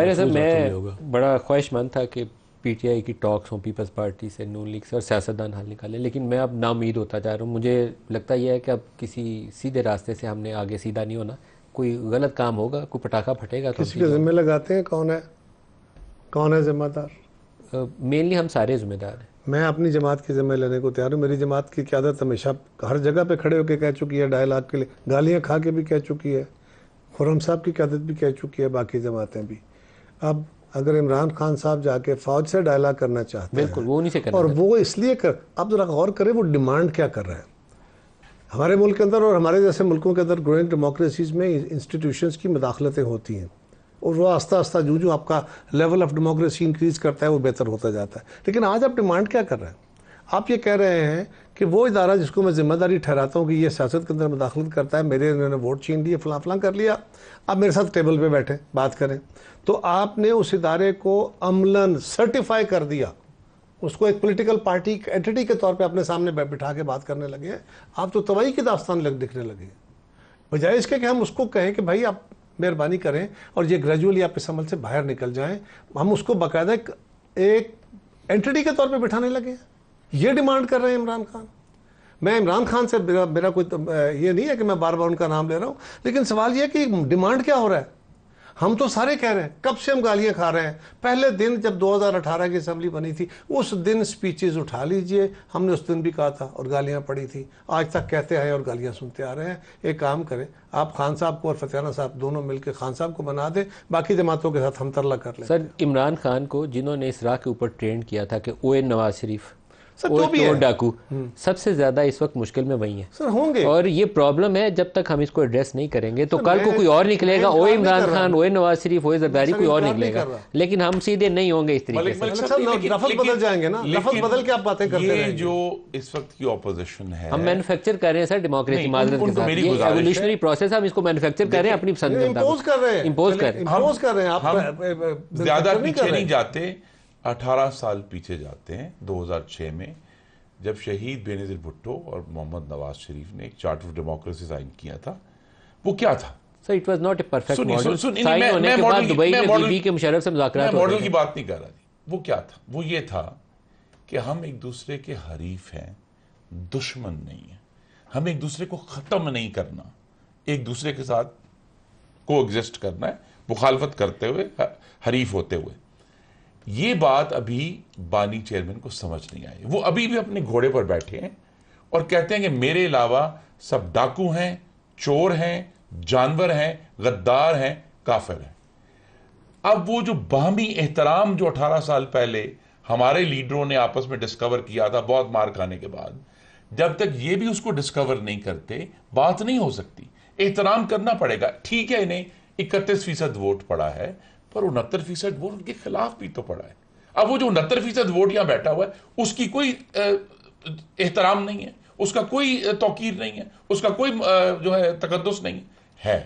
अरे सर मैं बड़ा ख्वाहिशमंद था कि पीटीआई की टॉक्स हों पीपल्स पार्टी से नून लीग से और सियासतदान हल निकाले लेकिन मैं अब नाउमीद होता जा रहा हूँ मुझे लगता यह है कि अब किसी सीधे रास्ते से हमने आगे सीधा नहीं होना कोई गलत काम होगा कोई पटाखा फटेगा तो किसी के जिम्मे लगाते हैं कौन है कौन है जिम्मेदार मेनली हम सारे जिम्मेदार हैं मैं अपनी जमात की जिम्मे लेने को तैयार हूँ मेरी जमात की क्यादत हमेशा हर जगह पे खड़े होकर कह चुकी है डायलाग के लिए गालियाँ खा के भी कह चुकी है खुरम साहब की क्यादत भी कह चुकी है बाकी जमातें भी अब अगर इमरान खान साहब जाके फौज से डायलॉग करना चाहते बिल्कुल वो नहीं से और वो इसलिए कर अब ज़रा गौर करें वो डिमांड क्या कर रहा है हमारे मुल्क के अंदर और हमारे जैसे मुल्कों के अंदर ग्रोइंग डेमोक्रेसीज़ में इंस्टीट्यूशंस की मदाखलतें होती हैं और वो आस्ता आस्ता जो जो आपका लेवल ऑफ डेमोक्रेसी इंक्रीज़ करता है वो बेहतर होता जाता है लेकिन आज आप डिमांड क्या कर रहे हैं आप ये कह रहे हैं कि वो इदारा जिसको मैं जिम्मेदारी ठहराता हूँ कि ये सियासत के अंदर मुदाखलत करता है मेरे इन्होंने वोट छीन लिए फलां फलां कर लिया आप मेरे साथ टेबल पे बैठे बात करें तो आपने उस इदारे को अमलन सर्टिफाई कर दिया उसको एक पॉलिटिकल पार्टी एंटिटी के तौर पे अपने सामने बिठा के बात करने लगे आप तो तबाही की दास्तान लग दिखने लगे बजाय इसके कि हम उसको कहें कि भाई आप मेहरबानी करें और ये ग्रेजुअली आप इस अमल से बाहर निकल जाएं हम उसको बाकायदा एक एंटिटी के तौर पे बिठाने लगे हैं ये डिमांड कर रहे हैं इमरान खान मैं इमरान खान से मेरा, मेरा कोई तो, ये नहीं है कि मैं बार बार उनका नाम ले रहा हूं लेकिन सवाल यह कि डिमांड क्या हो रहा है हम तो सारे कह रहे हैं कब से हम गालियां खा रहे हैं पहले दिन जब 2018 की असम्बली बनी थी उस दिन स्पीचेज उठा लीजिए हमने उस दिन भी कहा था और गालियां पड़ी थी आज तक कहते आए और गालियां सुनते आ रहे हैं एक काम करें आप खान साहब को और फतेहाना साहब दोनों मिलकर खान साहब को बना दें बाकी जमातों के साथ हम तरला कर लें सर इमरान खान को जिन्होंने इस राह के ऊपर ट्रेंड किया था कि ओ नवाज शरीफ सर वो तो भी तो है। डाकू हम्म। सबसे ज्यादा इस वक्त मुश्किल में वही है सर होंगे और ये प्रॉब्लम है जब तक हम इसको एड्रेस नहीं करेंगे तो कल को कोई और निकलेगा ओ इमरान खान ओ नवाज शरीफ ओए जरदारी कोई और निकलेगा लेकिन हम सीधे नहीं होंगे इस तरीके से लफज बदल के आप बातें करते हैं जो इस वक्त की ऑपोजिशन है हम मैन्युफैक्चर कर रहे हैं सर डेमोक्रेसी माजरत के साथ प्रोसेस हम इसको मैन्युफैक्चर कर रहे हैं अपनी पसंद इंपोज कर रहे हैं इम्पोज कर रहे हैं ज्यादा नहीं जाते अठारह साल पीछे जाते हैं 2006 में जब शहीद बेनजीर भुट्टो और मोहम्मद नवाज शरीफ ने एक चार्ट ऑफ डेमोक्रेसी साइन किया था वो क्या था sir it was not a perfect model model की बात नहीं कर रहा जी वो क्या था वो ये था कि हम एक दूसरे के हरीफ हैं दुश्मन नहीं है हमें एक दूसरे को ख़त्म नहीं करना एक दूसरे के साथ को एग्जिस्ट करना है मुखालफत करते हुए हरीफ होते हुए ये बात अभी बानी चेयरमैन को समझ नहीं आई वो अभी भी अपने घोड़े पर बैठे हैं और कहते हैं कि मेरे अलावा सब डाकू हैं चोर हैं जानवर हैं गद्दार हैं काफिर हैं अब वो जो बाहमी एहतराम जो 18 साल पहले हमारे लीडरों ने आपस में डिस्कवर किया था बहुत मार खाने के बाद जब तक ये भी उसको डिस्कवर नहीं करते बात नहीं हो सकती एहतराम करना पड़ेगा ठीक है इन्हें इकतीस फीसद वोट पड़ा है पर उनहत्तर फीसद वोट उनके खिलाफ भी तो पड़ा है अब वो जो उनहत्तर फीसद वोट यहाँ बैठा हुआ है उसकी कोई एहतराम नहीं है उसका कोई तोकीर नहीं है उसका कोई जो है तकदस नहीं है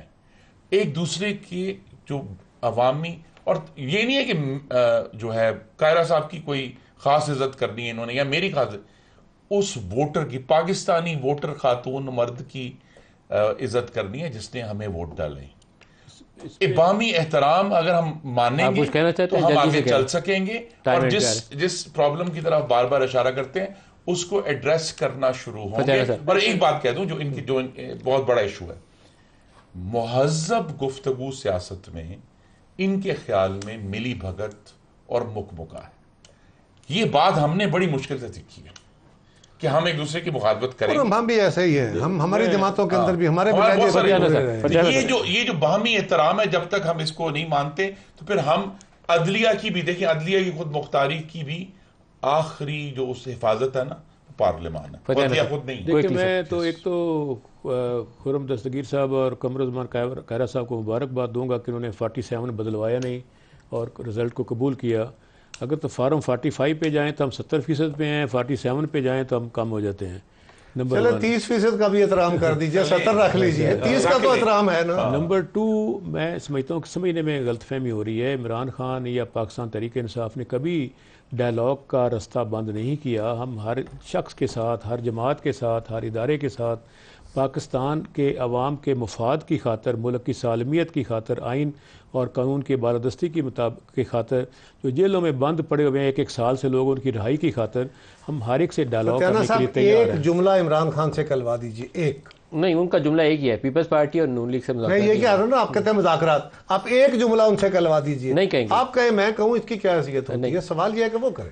एक दूसरे के जो अवामी और ये नहीं है कि जो है कायरा साहब की कोई खास इज्जत करनी है इन्होंने या मेरी खास उस वोटर की पाकिस्तानी वोटर खातून मर्द की इज्जत करनी है जिसने हमें वोट डाले इबामी एहतराम अगर हम मानेंगे कुछ कहना चाहते तो हम आगे चल सकेंगे और जिस जिस प्रॉब्लम की तरफ बार बार इशारा करते हैं उसको एड्रेस करना शुरू होंगे पर एक बात कह दूं जो इनकी जो बहुत बड़ा इशू है महजब गुफ्तगु सियासत में इनके ख्याल में मिली भगत और मुकमुका है ये बात हमने बड़ी मुश्किल से सीखी है कि हम एक दूसरे की मुखालबत करें और हम भी ऐसे ही है हम हमारी हाँ। जमातों के अंदर भी हमारे तो ये जो ये जो बाहमी एहतराम है जब तक हम इसको नहीं मानते तो फिर हम अदलिया की भी देखें अदलिया की खुद मुख्तारी की भी आखिरी जो उस हिफाजत है ना पार्लियामान देखिए मैं तो, तो एक तो खुरम दस्तगीर साहब और कमरुजमान कायरा साहब को मुबारकबाद दूंगा कि उन्होंने फोर्टी सेवन बदलवाया नहीं और रिजल्ट को कबूल किया अगर तो फार्म 45 पे जाएं तो हम 70 फीसद पे हैं 47 पे जाएं तो हम कम हो जाते हैं नंबर चलो तीस फीसद का भी एहतराम कर दीजिए सत्तर रख लीजिए तीस का तो एहतराम है ना नंबर टू मैं समझता हूँ समझने में गलतफहमी हो रही है इमरान खान या पाकिस्तान तरीक इंसाफ ने कभी डायलॉग का रास्ता बंद नहीं किया हम हर शख्स के साथ हर जमात के साथ हर इदारे के साथ पाकिस्तान के अवाम के मफाद की खातर मुल्क की सालमियत की खातर आइन और कानून की बारदस्ती की मुताबिक की खातर जो जेलों में बंद पड़े हुए हैं एक एक साल से लोग उनकी रहाई की खातर हम हर एक से डायलॉग करने के लिए तैयार हैं जुमला इमरान खान से करवा दीजिए एक नहीं उनका जुमला एक ही है पीपल्स पार्टी और नून लीग से मैं ये क्या ना आप कहते हैं मुजाकर आप एक जुमला उनसे कलवा दीजिए नहीं कहेंगे आप कहे मैं कहूँ इसकी क्या हैसियत है सवाल यह है कि वो करें